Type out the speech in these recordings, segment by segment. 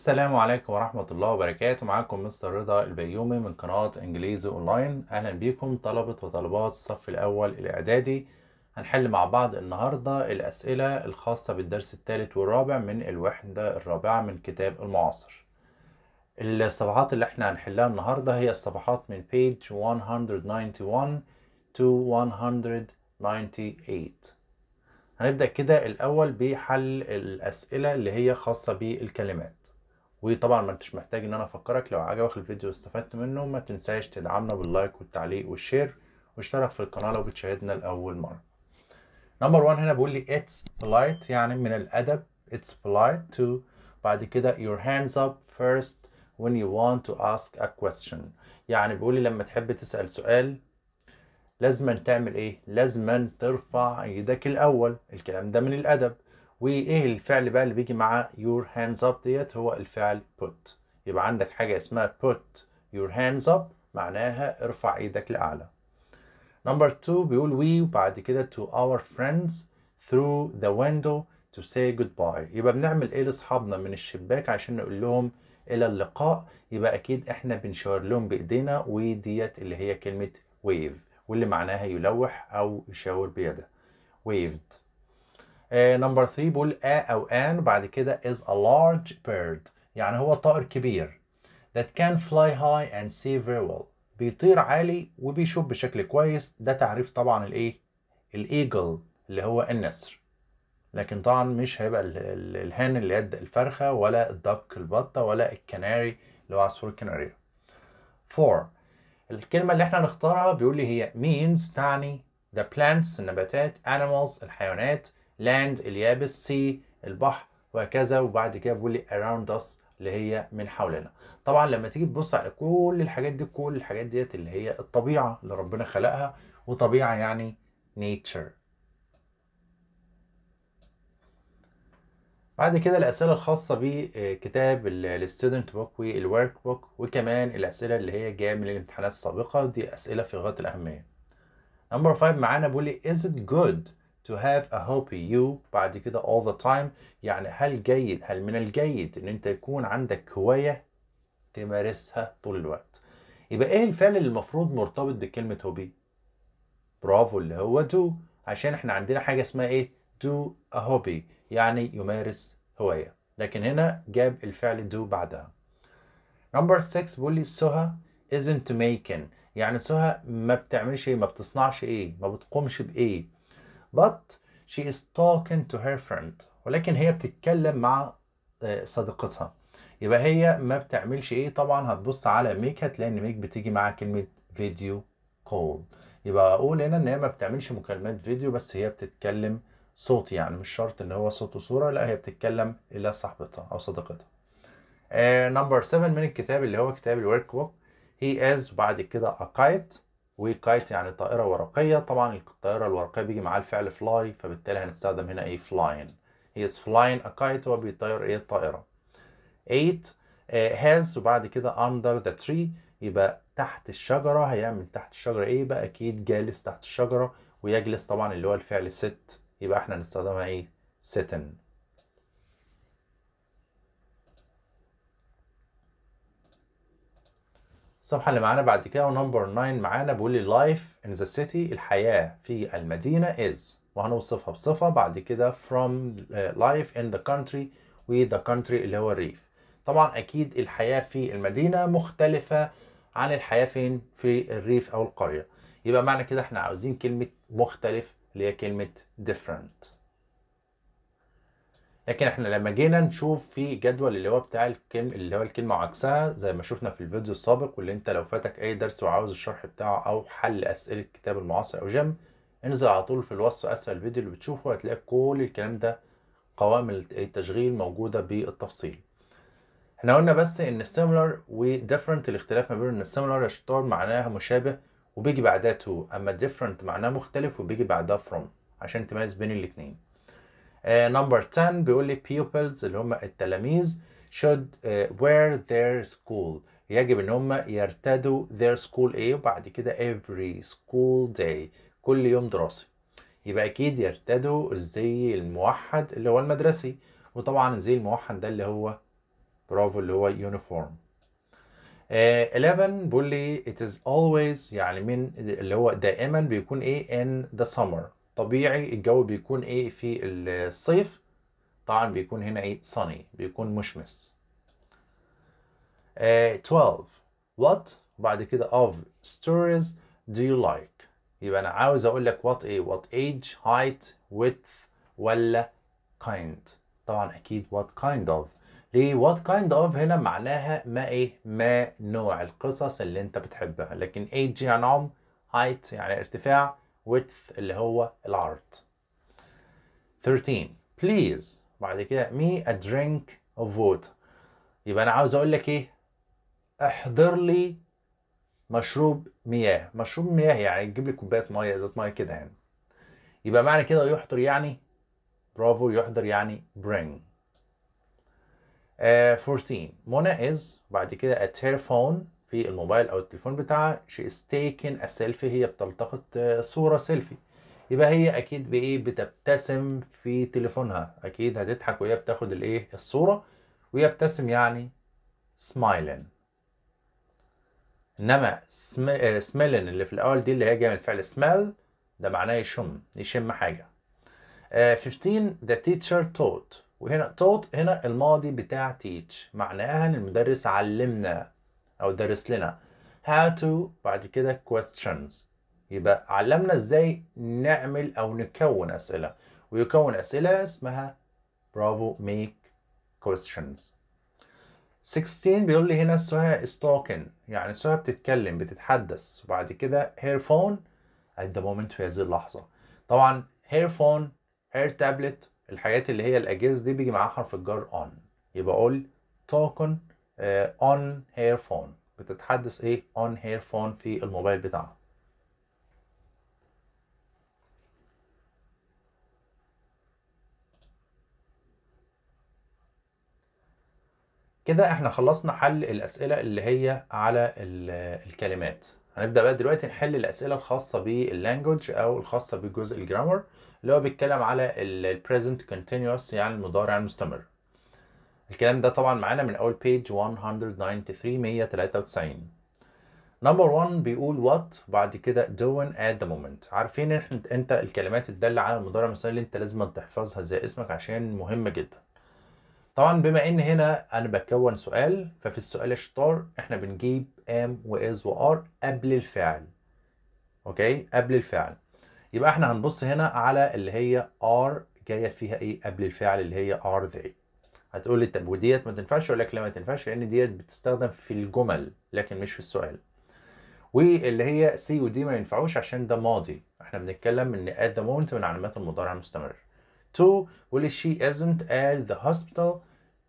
السلام عليكم ورحمة الله وبركاته معاكم مستر رضا البيومي من قناة انجليزي اونلاين اهلا بيكم طلبة وطلبات الصف الاول الاعدادي هنحل مع بعض النهاردة الاسئلة الخاصة بالدرس الثالث والرابع من الوحدة الرابعة من كتاب المعاصر الصفحات اللي احنا هنحلها النهاردة هي الصفحات من page 191 to 198 هنبدأ كده الأول بحل الأسئلة اللي هي خاصة بالكلمات وطبعا ما انتش محتاج ان انا افكرك لو عجبك الفيديو واستفدت منه ما تنساش تدعمنا باللايك والتعليق والشير واشترك في القناه لو بتشاهدنا لاول مره نمبر 1 هنا بيقول لي اتس بلايت يعني من الادب اتس بلايت تو بعد كده your hands up first when you want to ask a question يعني بيقول لي لما تحب تسال سؤال لازما تعمل ايه لازما ترفع ايدك الاول الكلام ده من الادب وايه الفعل بقى اللي بيجي مع your hands up ديت هو الفعل put يبقى عندك حاجه اسمها put your hands up معناها ارفع ايدك لاعلى نمبر 2 بيقول we وبعد كده to our friends through the window to say goodbye يبقى بنعمل ايه لاصحابنا من الشباك عشان نقول لهم الى اللقاء يبقى اكيد احنا بنشاور لهم بايدينا وديت اللي هي كلمه wave واللي معناها يلوح او يشاور بيده waved نمبر آه، 3 بيقول a آه او an بعد كده is a large bird يعني هو طائر كبير that can fly high and see very well بيطير عالي وبيشوف بشكل كويس ده تعريف طبعا الايه الايجل اللي هو النسر لكن طبعا مش هيبقى الهان اللي قد الفرخه ولا الدك البطه ولا الكناري اللي هو عصفور الكنارية 4 الكلمه اللي احنا هنختارها بيقول لي هي means تعني the plants النباتات animals الحيوانات لاند اليابس سي البحر وهكذا وبعد كده بيقول لي اراوند اس اللي هي من حولنا طبعا لما تيجي تبص على كل الحاجات دي كل الحاجات ديت اللي هي الطبيعه اللي ربنا خلقها وطبيعه يعني نيتشر بعد كده الأسئلة الخاصة بكتاب الستودنت بوك والورك بوك وكمان الأسئلة اللي هي جاية من الامتحانات السابقة دي أسئلة في غاية الأهمية. نمبر 5 معانا بيقول لي is it good to have a hope you بعد كده all the time يعني هل جيد هل من الجيد ان انت يكون عندك هواية تمارسها طول الوقت يبقى ايه الفعل اللي المفروض مرتبط بكلمة هوبي برافو اللي هو do عشان احنا عندنا حاجة اسمها ايه do a hobby يعني يمارس هواية لكن هنا جاب الفعل do بعدها نمبر 6 بيقول لي سهى isn't making يعني سهى ما بتعملش ايه ما بتصنعش ايه ما بتقومش بايه but she is talking to her friend ولكن هي بتتكلم مع آه، صديقتها يبقى هي ما بتعملش ايه طبعا هتبص على ميك هتلاقي ان ميك بتيجي معاها كلمه فيديو كول يبقى اقول هنا ان هي ما بتعملش مكالمات فيديو بس هي بتتكلم صوت يعني مش شرط ان هو صوت وصوره لا هي بتتكلم الى صاحبتها او صديقتها نمبر آه، 7 من الكتاب اللي هو كتاب الورك بوك هي از بعد كده اكايت وكايت يعني طائرة ورقية طبعا الطائرة الورقية بيجي معاه الفعل فلاي فبالتالي هنستخدم هنا ايه فلاين هي از فلاين ا كايت هو بيطير ايه الطائرة 8 هاز وبعد كده اندر ذا تري يبقى تحت الشجرة هيعمل تحت الشجرة ايه يبقى اكيد جالس تحت الشجرة ويجلس طبعا اللي هو الفعل ست يبقى احنا هنستخدمها ايه sitting الصفحه اللي معانا بعد كده ونمبر 9 معانا بيقول لي لايف ان ذا سيتي الحياه في المدينه از وهنوصفها بصفه بعد كده from لايف ان ذا كونتري the كونتري اللي هو الريف طبعا اكيد الحياه في المدينه مختلفه عن الحياه فين في الريف او القريه يبقى معنى كده احنا عاوزين كلمه مختلف اللي هي كلمه different لكن احنا لما جينا نشوف في جدول اللي هو بتاع الكلمة اللي هو الكلمة وعكسها زي ما شفنا في الفيديو السابق واللي انت لو فاتك اي درس وعاوز الشرح بتاعه او حل اسئلة كتاب المعاصر او جم انزل على طول في الوصف اسفل الفيديو اللي بتشوفه هتلاقي كل الكلام ده قوائم التشغيل موجودة بالتفصيل احنا قلنا بس ان similar و different الاختلاف ما بين ان similar يا شطار معناها مشابه وبيجي بعدها to اما different معناها مختلف وبيجي بعدها from عشان تميز بين الاتنين نمبر آه، 10 بيقول لي pupils اللي هم التلاميذ should آه، wear their school يجب ان هم يرتدوا their school ايه وبعد كده every school day كل يوم دراسي يبقى اكيد يرتدوا الزي الموحد اللي هو المدرسي وطبعا الزي الموحد ده اللي هو برافو اللي هو يونيفورم uh, 11 بيقول لي it is always يعني من اللي هو دائما بيكون ايه in the summer طبيعي الجو بيكون ايه في الصيف طبعا بيكون هنا ايه sunny بيكون مشمس آه 12 what وبعد كده of stories do you like يبقى انا عاوز اقول لك what ايه what age height width ولا kind طبعا اكيد what kind of ليه what kind of هنا معناها ما ايه ما نوع القصص اللي انت بتحبها لكن age يعني عم height يعني ارتفاع width اللي هو العرض 13 please بعد كده me a drink of water يبقى انا عاوز اقول لك ايه احضر لي مشروب مياه مشروب مياه يعني تجيب لي كوبايه ميه ذات ميه كده يعني يبقى معنى كده يحضر يعني برافو يحضر يعني bring آه، uh, 14 منى is بعد كده a telephone في الموبايل او التليفون بتاعها شي از تيكن سيلفي هي بتلتقط آه، صوره سيلفي يبقى هي اكيد بايه بتبتسم في تليفونها اكيد هتضحك وهي بتاخد الايه الصوره ويبتسم يعني سمايلين انما سميلين آه، اللي في الاول دي اللي هي جايه من فعل سمايل ده معناه يشم يشم حاجه 15 آه، the teacher taught وهنا taught هنا الماضي بتاع teach معناها ان المدرس علمنا او درس لنا how to بعد كده questions يبقى علمنا ازاي نعمل او نكون اسئله ويكون اسئله اسمها برافو make questions 16 بيقول لي هنا سهى is talking يعني سهى بتتكلم بتتحدث وبعد كده her phone at the moment في هذه اللحظة طبعا her phone her tablet الحاجات اللي هي الأجهزة دي بيجي معاها حرف الجر on يبقى قول talking اون هير فون بتتحدث ايه اون هير فون في الموبايل بتاعها كده احنا خلصنا حل الاسئله اللي هي على الكلمات هنبدا بقى دلوقتي نحل الاسئله الخاصه باللانجوج او الخاصه بجزء الجرامر اللي هو بيتكلم على البريزنت كونتينوس يعني المضارع يعني المستمر الكلام ده طبعا معانا من اول بيج 193 193 نمبر 1 بيقول وات وبعد كده doing at the moment عارفين ان انت الكلمات الدالة على المضارع المثالي اللي انت لازم تحفظها زي اسمك عشان مهمة جدا طبعا بما ان هنا انا بكون سؤال ففي السؤال الشطار احنا بنجيب am واز وار قبل الفعل اوكي قبل الفعل يبقى احنا هنبص هنا على اللي هي are جايه فيها ايه قبل الفعل اللي هي are they هتقول لي طب وديت ما تنفعش اقول لك لا ما تنفعش لان ديت بتستخدم في الجمل لكن مش في السؤال واللي هي سي ودي ما ينفعوش عشان ده ماضي احنا بنتكلم ان at the moment من علامات المضارع المستمر تو واللي she isn't at the hospital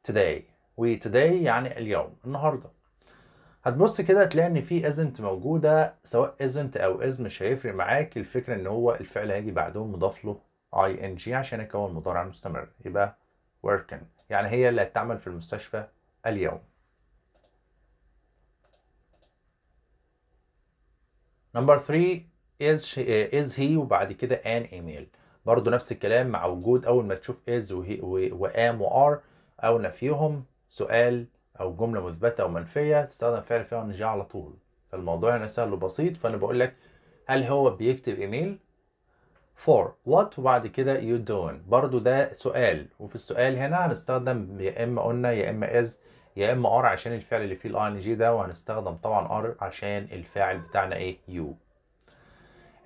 today و today يعني اليوم النهارده هتبص كده هتلاقي ان في isn't موجوده سواء isn't او is مش هيفرق معاك الفكره ان هو الفعل هيجي بعدهم مضاف له ing عشان يكون مضارع مستمر يبقى working يعني هي اللي هتعمل في المستشفى اليوم نمبر 3 is از هي وبعد كده ان ايميل برضو نفس الكلام مع وجود اول ما تشوف am وام وار او نفيهم سؤال او جمله مثبته او منفيه تستخدم فعل فعل نجاه على طول فالموضوع هنا سهل وبسيط فانا بقول لك هل هو بيكتب ايميل for what وبعد كده you doing برضو ده سؤال وفي السؤال هنا هنستخدم يا اما قلنا يا اما is يا اما ار عشان الفعل اللي فيه الان جي ده وهنستخدم طبعا ار عشان الفاعل بتاعنا ايه يو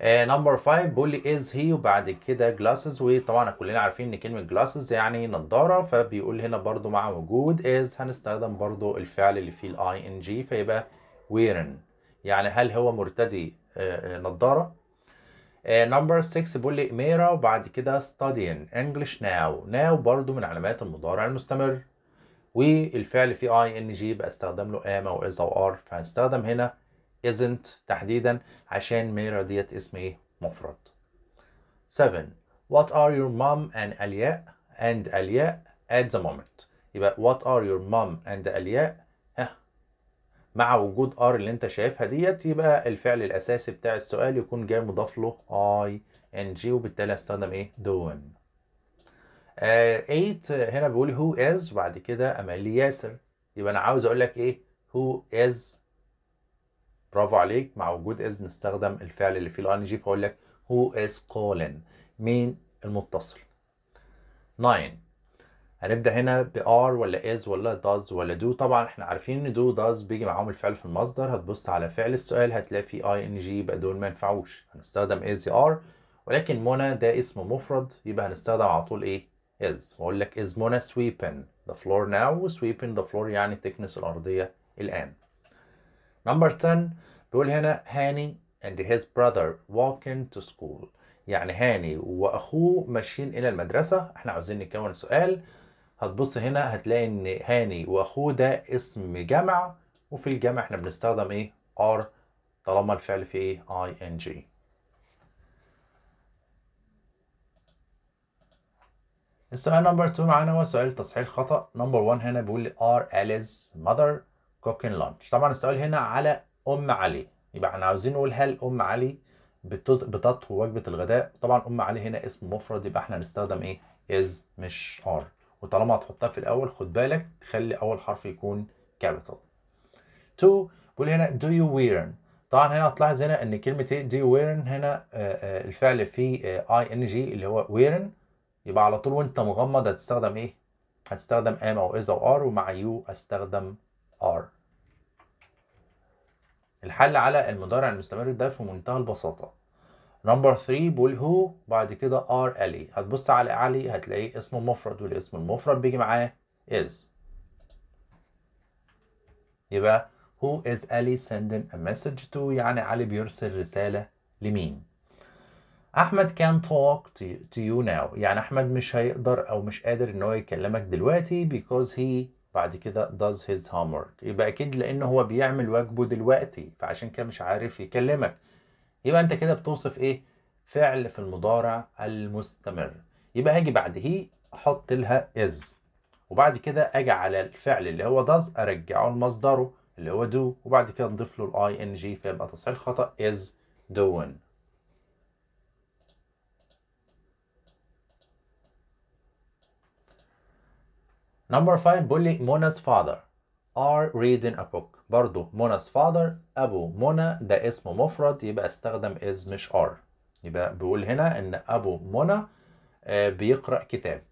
نمبر 5 بيقول لي از هي وبعد كده جلاسز وطبعا كلنا عارفين ان كلمه جلاسز يعني نظاره فبيقول هنا برضو مع وجود از هنستخدم برضو الفعل اللي فيه الاي ان جي فيبقى ويرن يعني هل هو مرتدي آه، آه، نظاره نمبر آه، 6 بيقول لي ميرا وبعد كده ستادين انجلش ناو ناو برضو من علامات المضارع المستمر والفعل في اي ان جي بقى استخدم له ام او از او ار فهنستخدم هنا isn't تحديدا عشان ميرا ديت اسم ايه مفرد 7 what are your mom and الياء and الياء at the moment يبقى what are your mom and الياء مع وجود ار اللي انت شايفها ديت يبقى الفعل الاساسي بتاع السؤال يكون جاي مضاف له اي ان جي وبالتالي هستخدم ايه دون 8 آه هنا بيقول هو از وبعد كده امال لي ياسر يبقى انا عاوز اقول لك ايه هو از برافو عليك مع وجود از نستخدم الفعل اللي فيه الان جي فاقول لك هو از كولن مين المتصل 9 هنبدا هنا بار ولا از ولا داز ولا دو طبعا احنا عارفين ان دو داز بيجي معاهم الفعل في المصدر هتبص على فعل السؤال هتلاقي فيه اي ان جي يبقى دول ما ينفعوش هنستخدم از ار ولكن منى ده اسم مفرد يبقى هنستخدم على طول ايه از واقول لك از منى sweeping the floor now sweeping the floor يعني تكنس الارضيه الان نمبر 10 بيقول هنا هاني and his brother walking to school يعني هاني واخوه ماشيين الى المدرسه احنا عاوزين نكون سؤال هتبص هنا هتلاقي ان هاني واخوه ده اسم جمع وفي الجمع احنا بنستخدم ايه ار طالما الفعل فيه ايه اي ان جي السؤال نمبر 2 معانا هو سؤال تصحيح خطأ نمبر 1 هنا بيقول لي ار اليز ماذر كوكين لانش طبعا السؤال هنا على ام علي يبقى احنا عاوزين نقول هل ام علي بتطهو وجبه الغداء طبعا ام علي هنا اسم مفرد يبقى احنا هنستخدم ايه از مش ار وطالما هتحطها في الاول خد بالك تخلي اول حرف يكون كابيتال تو بيقول هنا do you wear طبعا هنا هتلاحظ هنا ان كلمه ايه do you wear هنا آه، آه، الفعل فيه اي ان آه، جي اللي هو wear يبقى على طول وانت مغمض هتستخدم ايه هتستخدم ام او از او ار ومع يو استخدم ار الحل على المضارع المستمر ده في منتهى البساطه نمبر 3 بقول هو بعد كده ار الي هتبص على الي هتلاقيه اسم مفرد والاسم المفرد بيجي معاه از يبقى هو از الي sending a message to يعني علي بيرسل رسالة لمين أحمد can talk تو to you now يعني أحمد مش هيقدر أو مش قادر إن هو يكلمك دلوقتي because he بعد كده does his homework يبقى أكيد لأن هو بيعمل واجبه دلوقتي فعشان كده مش عارف يكلمك يبقى انت كده بتوصف ايه فعل في المضارع المستمر يبقى هاجي بعد هي احط لها از وبعد كده اجي على الفعل اللي هو does ارجعه لمصدره اللي هو do وبعد كده نضيف له الاي ان جي فيبقى تصحيح خطا is doing Number 5 بيقول لي Mona's father are reading a book برضو منى's father ابو منى ده اسم مفرد يبقى استخدم از مش ار يبقى بيقول هنا ان ابو منى آه، بيقرا كتاب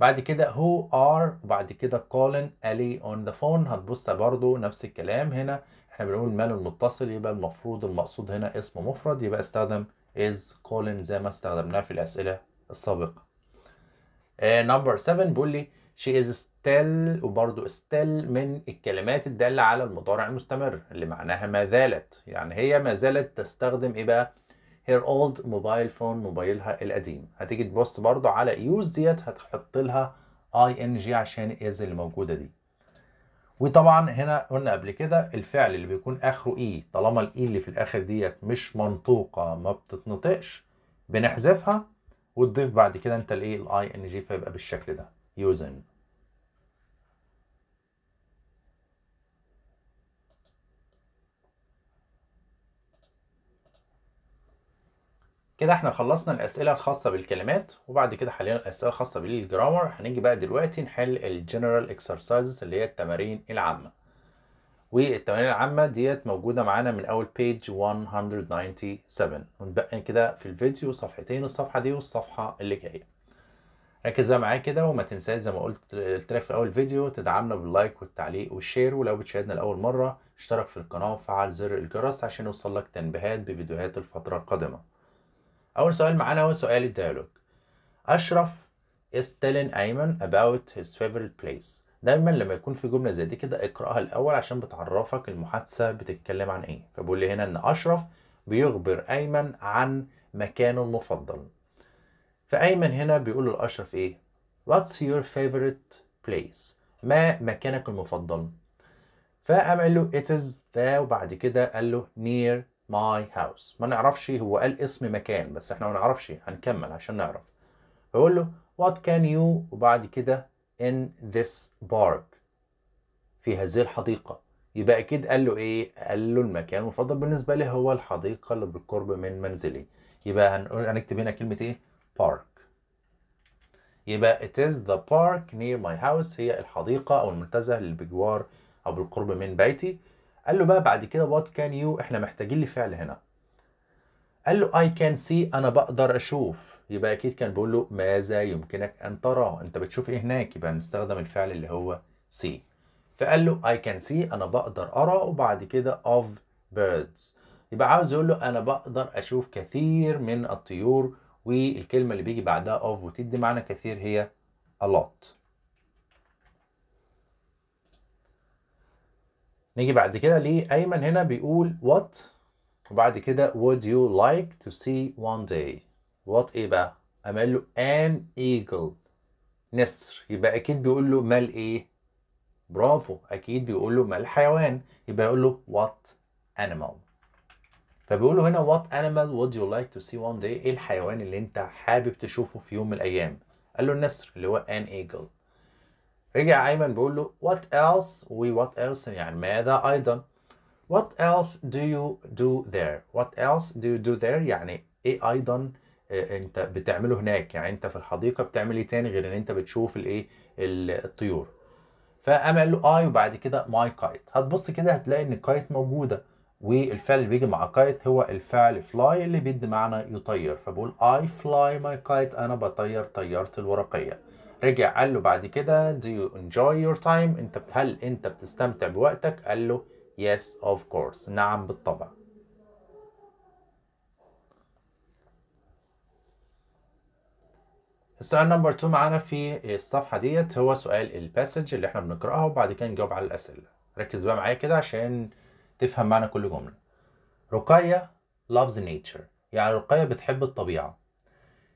بعد كده هو ار وبعد كده كولن الي اون ذا فون هتبص برضو نفس الكلام هنا احنا بنقول مال المتصل يبقى المفروض المقصود هنا اسم مفرد يبقى استخدم از كولن زي ما استخدمناه في الاسئله السابقه نمبر آه، 7 بيقول لي شي از ستيل وبرضه ستيل من الكلمات الدالة على المضارع المستمر اللي معناها ما زالت يعني هي ما زالت تستخدم ايه بقى هير اولد موبايل فون موبايلها القديم هتيجي تبص برضه على يوز ديت هتحط لها اي ان جي عشان از اللي موجودة دي وطبعا هنا قلنا قبل كده الفعل اللي بيكون اخره اي e. طالما الاي e اللي في الاخر ديت مش منطوقه ما بتتنطقش بنحذفها وتضيف بعد كده انت الايه الاي ان جي فيبقى بالشكل ده يوزن كده احنا خلصنا الاسئله الخاصه بالكلمات وبعد كده حلينا الاسئله الخاصه بالجرامر هنيجي بقى دلوقتي نحل الجنرال اكسرسايزز اللي هي التمارين العامه والتمارين العامه ديت موجوده معانا من اول بيج 197 ونبقى كده في الفيديو صفحتين الصفحه دي والصفحه اللي جايه ركز بقى معايا كده وما تنساش زي ما قلت قلت لك في اول فيديو تدعمنا باللايك والتعليق والشير ولو بتشاهدنا لاول مره اشترك في القناه وفعل زر الجرس عشان يوصلك تنبيهات بفيديوهات الفتره القادمه اول سؤال معانا هو سؤال الديالوج اشرف is telling ايمن about his favorite place دايما لما يكون في جمله زي دي كده اقراها الاول عشان بتعرفك المحادثه بتتكلم عن ايه فبقول لي هنا ان اشرف بيخبر ايمن عن مكانه المفضل فأيمن هنا بيقول له لأشرف إيه؟ What's your favorite place؟ ما مكانك المفضل؟ فقام قال له it is the وبعد كده قال له near my house ما نعرفش هو قال اسم مكان بس احنا ما نعرفش هنكمل عشان نعرف فقول له what can you وبعد كده in this park في هذه الحديقة يبقى أكيد قال له إيه؟ قال له المكان المفضل بالنسبة لي هو الحديقة اللي بالقرب من منزلي يبقى هنقول هنكتب هنا كلمة إيه؟ park يبقى it is the park near my house هي الحديقة أو المنتزه اللي بجوار أو بالقرب من بيتي قال له بقى بعد كده what can you إحنا محتاجين لفعل هنا قال له I can see أنا بقدر أشوف يبقى أكيد كان بيقول له ماذا يمكنك أن ترى أنت بتشوف إيه هناك يبقى نستخدم الفعل اللي هو see فقال له I can see أنا بقدر أرى وبعد كده of birds يبقى عاوز يقول له أنا بقدر أشوف كثير من الطيور والكلمة اللي بيجي بعدها of وتدي معنى كثير هي a lot نيجي بعد كده لأيمن هنا بيقول what وبعد كده would you like to see one day what ايه بقى؟ أما قال له an eagle نسر يبقى أكيد بيقول له مال ايه؟ برافو أكيد بيقول له مال حيوان يبقى يقول له what animal فبيقول له هنا what animal would you like to see one day ايه الحيوان اللي انت حابب تشوفه في يوم من الايام قال له النسر اللي هو an eagle رجع ايمن بيقول له what else و what else يعني ماذا ايضا what else do you do there what else do you do there يعني ايه ايضا آه، انت بتعمله هناك يعني انت في الحديقه بتعمل ايه تاني غير ان انت بتشوف الايه الطيور فقام قال له اي آه، وبعد كده ماي كايت هتبص كده هتلاقي ان الكايت موجوده والفعل اللي بيجي مع كايت هو الفعل فلاي اللي بيدي معنى يطير فبقول اي فلاي ماي كايت انا بطير طيارتي الورقيه رجع قال له بعد كده do you enjoy your time انت هل انت بتستمتع بوقتك قال له yes of course نعم بالطبع السؤال نمبر 2 معانا في الصفحه ديت هو سؤال الباسج اللي احنا بنقراها وبعد كده نجاوب على الاسئله ركز بقى معايا كده عشان تفهم معنى كل جملة رقية loves nature يعني رقية بتحب الطبيعة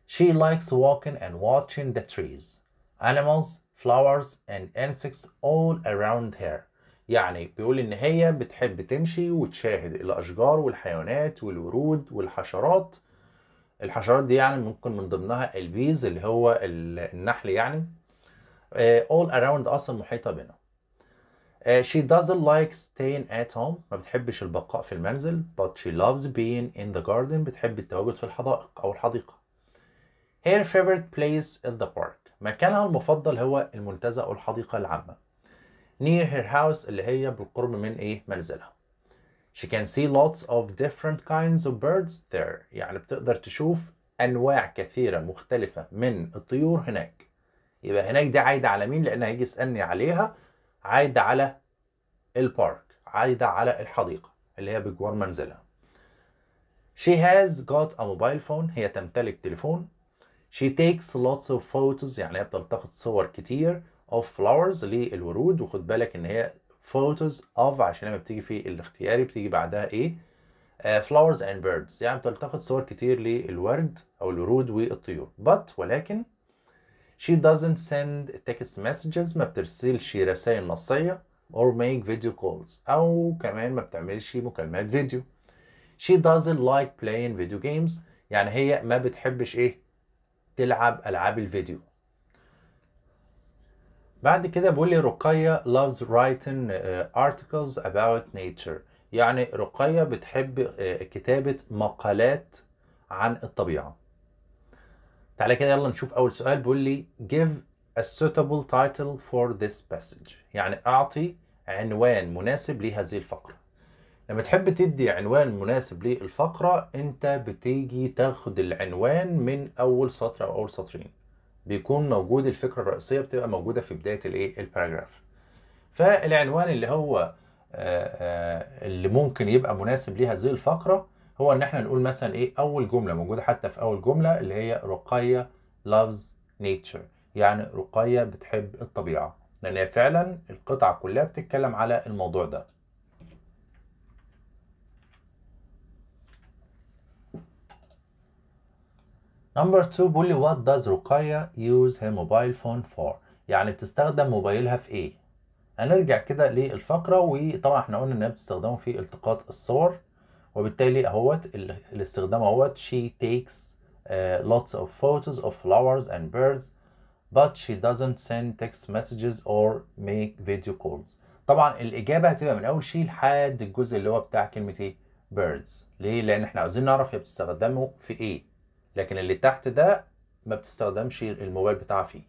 She likes walking and watching the trees animals flowers and insects all around her يعني بيقول ان هي بتحب تمشي وتشاهد الاشجار والحيوانات والورود والحشرات الحشرات دي يعني ممكن من ضمنها البيز اللي هو النحل يعني آه، all around اصلا محيطه بنا Uh, she doesn't like staying at home ما بتحبش البقاء في المنزل but she loves being in the garden بتحب التواجد في الحدائق أو الحديقة her favorite place is the park مكانها المفضل هو المنتزه أو الحديقة العامة near her house اللي هي بالقرب من إيه منزلها she can see lots of different kinds of birds there يعني بتقدر تشوف أنواع كثيرة مختلفة من الطيور هناك يبقى هناك دي عايدة على مين لأن هيجي يسألني عليها عايدة على البارك عايدة على الحديقة اللي هي بجوار منزلها She has got a mobile phone هي تمتلك تليفون She takes lots of photos يعني هي بتلتقط صور كتير of flowers للورود وخد بالك ان هي photos of عشان لما بتيجي في الاختياري بتيجي بعدها ايه uh, flowers and birds يعني بتلتقط صور كتير للورد او الورود والطيور but ولكن She doesn't send text messages ما بترسلش رسائل نصية or make video calls أو كمان ما بتعملش مكالمات فيديو She doesn't like playing video games يعني هي ما بتحبش إيه تلعب ألعاب الفيديو بعد كده بيقول لي رقية loves writing uh, articles about nature يعني رقية بتحب uh, كتابة مقالات عن الطبيعة تعالى كده يلا نشوف اول سؤال بيقول لي give a suitable title for this passage يعني اعطي عنوان مناسب لهذه الفقره لما تحب تدي عنوان مناسب للفقره انت بتيجي تاخد العنوان من اول سطر او اول سطرين بيكون موجود الفكره الرئيسيه بتبقى موجوده في بدايه الايه الباراجراف فالعنوان اللي هو آه، آه، اللي ممكن يبقى مناسب لهذه الفقره هو ان احنا نقول مثلا ايه اول جمله موجوده حتى في اول جمله اللي هي رقيه loves nature يعني رقيه بتحب الطبيعه لان هي فعلا القطعه كلها بتتكلم على الموضوع ده نمبر 2 بيقول لي what does رقية use her mobile phone for؟ يعني بتستخدم موبايلها في ايه؟ هنرجع كده للفقرة وطبعا احنا قلنا انها بتستخدمه في التقاط الصور وبالتالي اهوت الاستخدام اهوت she takes uh, lots of photos of flowers and birds but she doesn't send text messages or make video calls طبعا الاجابه هتبقى من اول شيء لحد الجزء اللي هو بتاع كلمه ايه birds ليه لان احنا عاوزين نعرف هي بتستخدمه في ايه لكن اللي تحت ده ما بتستخدمش الموبايل بتاعها فيه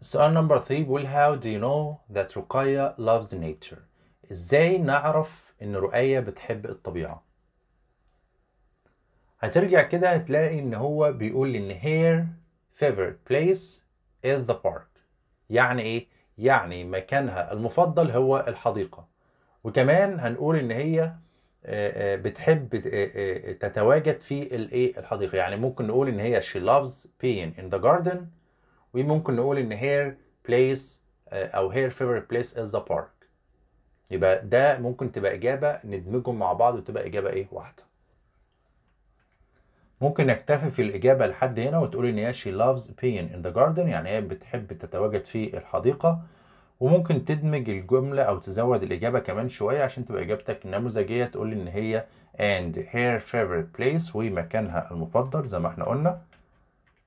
السؤال نمبر 3 بيقول how do you know that Rukaya loves nature ازاي نعرف ان رؤية بتحب الطبيعة هترجع كده هتلاقي ان هو بيقول ان هير favorite place is the park يعني ايه يعني مكانها المفضل هو الحديقة وكمان هنقول ان هي بتحب تتواجد في الايه الحديقه يعني ممكن نقول ان هي she loves being in the garden وممكن نقول ان her place او her favorite place is the park يبقى ده ممكن تبقى إجابة ندمجهم مع بعض وتبقى إجابة إيه واحدة ممكن نكتفي في الإجابة لحد هنا وتقول إن هي she loves being in the garden يعني هي بتحب تتواجد في الحديقة وممكن تدمج الجملة أو تزود الإجابة كمان شوية عشان تبقى إجابتك نموذجية تقول إن هي and her favorite place ومكانها المفضل زي ما إحنا قلنا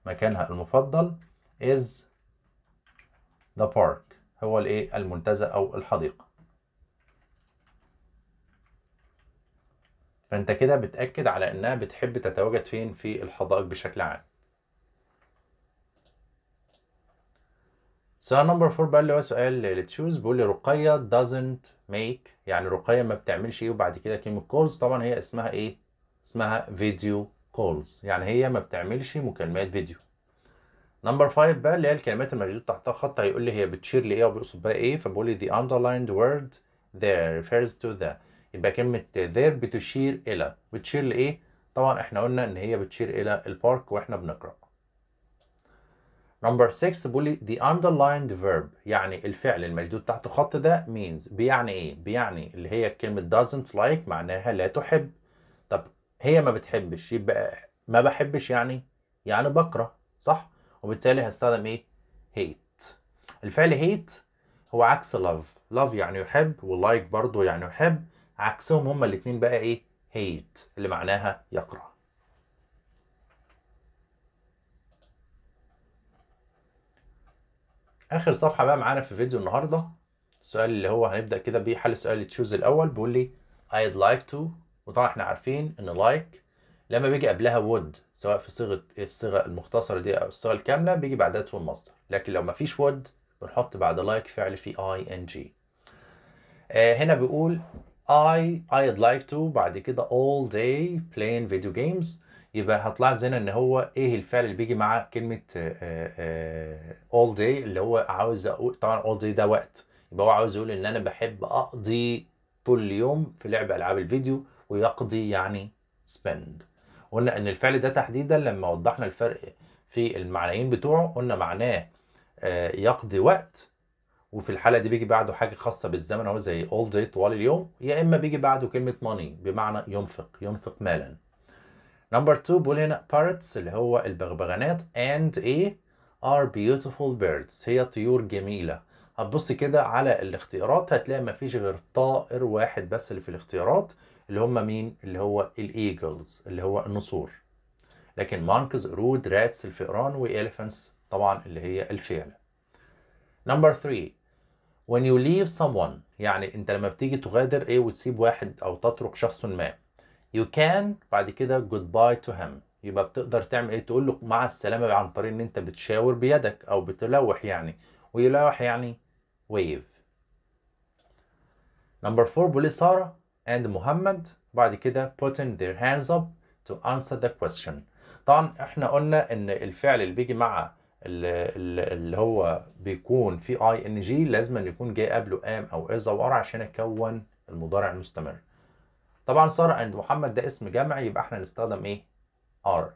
مكانها المفضل is the park هو الإيه المنتزه أو الحديقة فانت كده بتاكد على انها بتحب تتواجد فين في الحدائق بشكل عام سؤال نمبر 4 بقى اللي هو سؤال لتشوز بيقول لي رقيه doesn't make يعني رقيه ما بتعملش ايه وبعد كده كلمه كولز طبعا هي اسمها ايه؟ اسمها فيديو كولز يعني هي ما بتعملش مكالمات فيديو نمبر 5 بقى اللي هي الكلمات المشدود تحتها خط هيقول لي هي بتشير لايه او بيقصد بقى ايه فبقول لي the underlined word there refers to the يبقى كلمة there بتشير إلى بتشير لإيه؟ طبعا إحنا قلنا إن هي بتشير إلى البارك وإحنا بنقرأ. نمبر 6 بيقول لي the underlined verb يعني الفعل المشدود تحت خط ده means بيعني إيه؟ بيعني اللي هي كلمة doesn't like معناها لا تحب. طب هي ما بتحبش يبقى ما بحبش يعني يعني بكره صح؟ وبالتالي هستخدم إيه؟ hate. الفعل hate هو عكس love. love يعني يحب ولايك برضه يعني يحب عكسهم هما الاثنين بقى ايه هيت اللي معناها يكره اخر صفحه بقى معانا في فيديو النهارده السؤال اللي هو هنبدا كده بيه حل سؤال تشوز الاول بيقول لي I'd like to وطبعا احنا عارفين ان like لما بيجي قبلها would سواء في صيغه الصيغه المختصره دي او الصيغه الكامله بيجي بعدها to المصدر لكن لو ما فيش would بنحط بعد like فعل في ing آه هنا بيقول I I'd like to بعد كده all day playing video games يبقى هتلاحظ زينا ان هو ايه الفعل اللي بيجي مع كلمه آه، آه، all day اللي هو عاوز اقول طبعا all day ده وقت يبقى هو عاوز يقول ان انا بحب اقضي طول اليوم في لعب العاب الفيديو ويقضي يعني spend قلنا ان الفعل ده تحديدا لما وضحنا الفرق في المعنيين بتوعه قلنا معناه آه، يقضي وقت وفي الحالة دي بيجي بعده حاجه خاصه بالزمن أو زي all day طوال اليوم يا اما بيجي بعده كلمه money بمعنى ينفق ينفق مالا نمبر 2 بيقول هنا parrots اللي هو البغبغانات and ايه are beautiful birds هي طيور جميله هتبص كده على الاختيارات هتلاقي ما فيش غير طائر واحد بس اللي في الاختيارات اللي هم مين اللي هو الايجلز اللي هو النسور لكن مانكز رود راتس الفئران والالفنس طبعا اللي هي الفيله نمبر 3 when you leave someone يعني انت لما بتيجي تغادر ايه وتسيب واحد او تترك شخص ما you can بعد كده goodbye to him يبقى بتقدر تعمل ايه تقول له مع السلامه عن طريق ان انت بتشاور بيدك او بتلوح يعني ويلوح يعني wave number 4 سارة and محمد بعد كده putting their hands up to answer the question طبعا احنا قلنا ان الفعل اللي بيجي مع اللي هو بيكون في اي ان جي لازم أن يكون جاي قبله ام او از او ار عشان اكون المضارع المستمر طبعا صار عند محمد ده اسم جمع يبقى احنا نستخدم ايه ار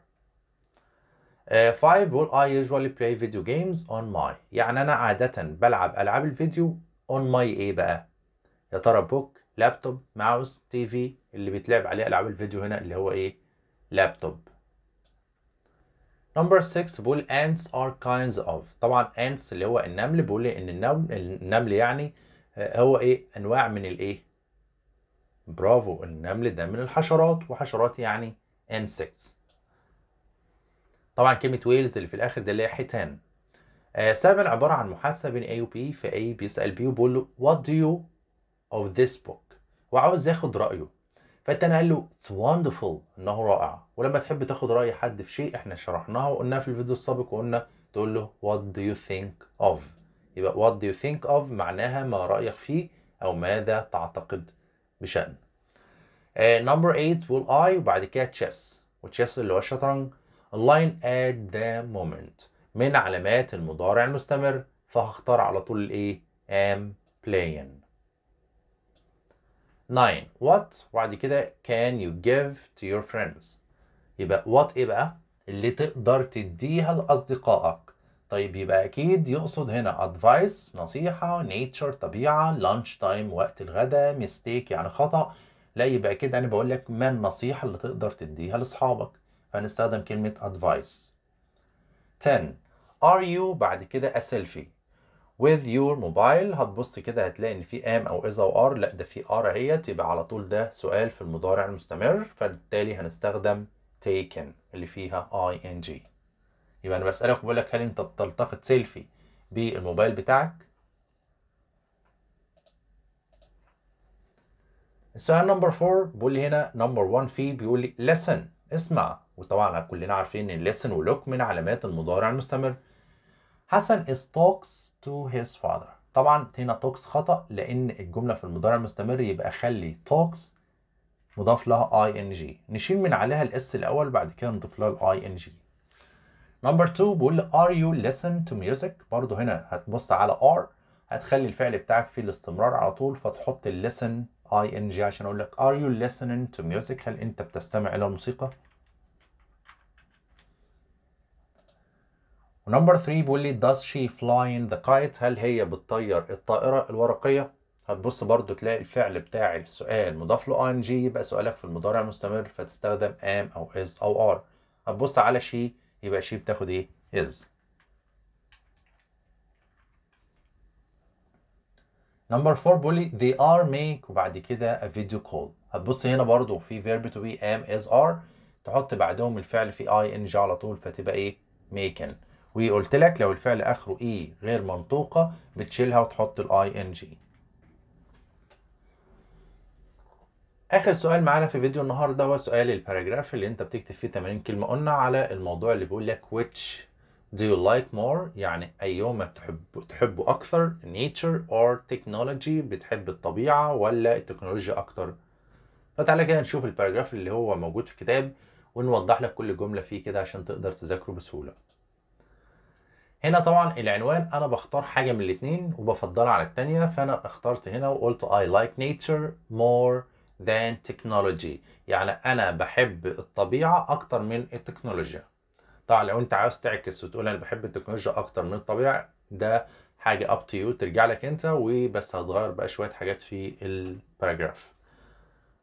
آه، 5 will I usually play video games on my يعني انا عادة بلعب العاب الفيديو on my ايه بقى يا ترى بوك لابتوب ماوس تي في اللي بيتلعب عليه العاب الفيديو هنا اللي هو ايه لابتوب نمبر 6 بول ants are kinds of طبعا ants اللي هو النمل بيقول ان النمل النمل يعني آه، هو ايه انواع من الايه برافو النمل ده من الحشرات وحشرات يعني insects طبعا كلمه ويلز اللي في الاخر ده اللي هي حيتان آه عباره عن محادثه بين اي وبي فاي بيسال بي وبيقول له وات دو يو اوف ذيس بوك وعاوز ياخد رايه فالتاني قال له اتس وندرفul انه رائع ولما تحب تاخد راي حد في شيء احنا شرحناها وقلناها في الفيديو السابق وقلنا تقول له what do you think of يبقى what do you think of معناها ما رايك فيه او ماذا تعتقد بشأن نمبر آه، 8 will I وبعد كده تشيس وتشيس اللي هو الشطرنج اللاين at the moment من علامات المضارع المستمر فهختار على طول الايه am playing 9 what وبعد كده can you give to your friends يبقى what ايه بقى اللي تقدر تديها لاصدقائك طيب يبقى اكيد يقصد هنا advice نصيحه nature طبيعه lunch time وقت الغداء mistake يعني خطا لا يبقى اكيد انا بقول لك ما النصيحه اللي تقدر تديها لاصحابك فنستخدم كلمه advice 10 are you بعد كده a selfie with your mobile هتبص كده هتلاقي ان في ام او اذا وار لا ده في ار اهيت يبقى على طول ده سؤال في المضارع المستمر فبالتالي هنستخدم taken اللي فيها ing يبقى انا بسالك وبقول لك هل انت بتلتقط سيلفي بالموبايل بتاعك السؤال نمبر 4 بيقول لي هنا نمبر 1 في بيقول لي listen اسمع وطبعا كلنا عارفين ان listen ولوك من علامات المضارع المستمر حسن is talks to his father طبعا هنا talks خطأ لأن الجملة في المضارع المستمر يبقى خلي talks مضاف لها ing نشيل من عليها الاس الأول بعد كده نضيف لها ال ing نمبر 2 بيقول are you listen to music برضه هنا هتبص على are هتخلي الفعل بتاعك فيه الاستمرار على طول فتحط ال listen ing عشان اقول لك are you listening to music هل انت بتستمع الى الموسيقى ونمبر 3 بيقول لي does she flying the kite هل هي بتطير الطائرة الورقية هتبص برضو تلاقي الفعل بتاع السؤال مضاف له ing يبقى سؤالك في المضارع المستمر فتستخدم am او is او are هتبص على شي يبقى شي بتاخد ايه is نمبر 4 بيقول لي they are make وبعد كده a video call هتبص هنا برضو في verb to be am is are تحط بعدهم الفعل في ing على طول فتبقى ايه making وقلت لك لو الفعل اخره اي e غير منطوقه بتشيلها وتحط الاي ان جي اخر سؤال معانا في فيديو النهارده هو سؤال الباراجراف اللي انت بتكتب فيه 80 كلمه قلنا على الموضوع اللي بيقول لك which do you like more يعني ايهما تحب تحبه اكثر nature or technology بتحب الطبيعه ولا التكنولوجيا اكتر فتعالى كده نشوف الباراجراف اللي هو موجود في الكتاب ونوضح لك كل جمله فيه كده عشان تقدر تذاكره بسهوله هنا طبعا العنوان انا بختار حاجه من الاثنين وبفضلها على الثانيه فانا اخترت هنا وقلت I like nature more than technology يعني انا بحب الطبيعه اكتر من التكنولوجيا طبعا لو انت عاوز تعكس وتقول انا بحب التكنولوجيا اكتر من الطبيعه ده حاجه اب تو يو ترجع لك انت وبس هتغير بقى شويه حاجات في الباراجراف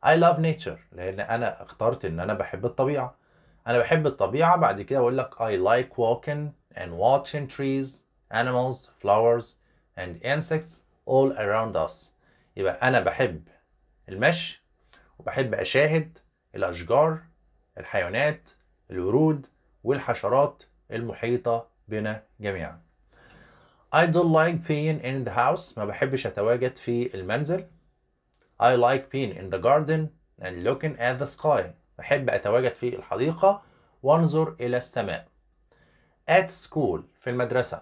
I love nature لان انا اخترت ان انا بحب الطبيعه انا بحب الطبيعه بعد كده اقول لك I like walking and watching trees, animals, flowers and insects all around us يبقى أنا بحب المشي وبحب أشاهد الأشجار الحيوانات الورود والحشرات المحيطة بنا جميعا I don't like being in the house ما بحبش أتواجد في المنزل I like being in the garden and looking at the sky بحب أتواجد في الحديقة وانظر إلى السماء at school في المدرسة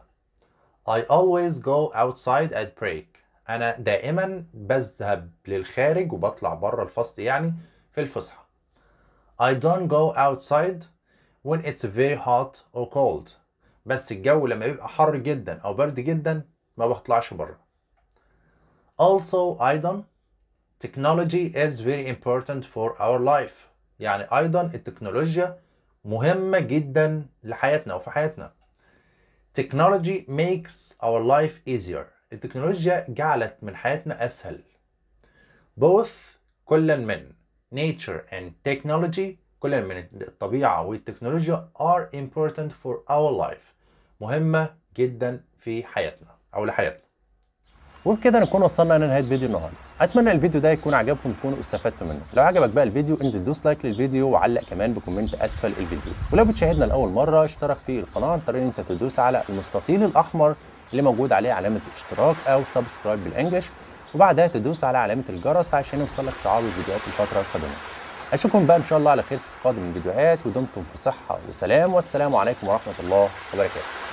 I always go outside at break أنا دائما بذهب للخارج وبطلع بره الفصل يعني في الفسحة I don't go outside when it's very hot or cold بس الجو لما بيبقى حر جدا أو برد جدا ما بطلعش بره Also أيضا technology is very important for our life يعني أيضا التكنولوجيا مهمة جدا لحياتنا وفي حياتنا Technology makes our life easier التكنولوجيا جعلت من حياتنا أسهل both كلا من nature and technology كلا من الطبيعة والتكنولوجيا are important for our life مهمة جدا في حياتنا أو لحياتنا وبكده نكون وصلنا لنهايه فيديو النهارده اتمنى الفيديو ده يكون عجبكم تكونوا استفدتوا منه لو عجبك بقى الفيديو انزل دوس لايك للفيديو وعلق كمان بكومنت اسفل الفيديو ولو بتشاهدنا لاول مره اشترك في القناه عن طريق ان انت تدوس على المستطيل الاحمر اللي موجود عليه علامه اشتراك او سبسكرايب بالانجلش وبعدها تدوس على علامه الجرس عشان يوصلك شعار الفيديوهات الفتره القادمه اشوفكم بقى ان شاء الله على خير في قادم الفيديوهات ودمتم في صحه وسلام والسلام عليكم ورحمه الله وبركاته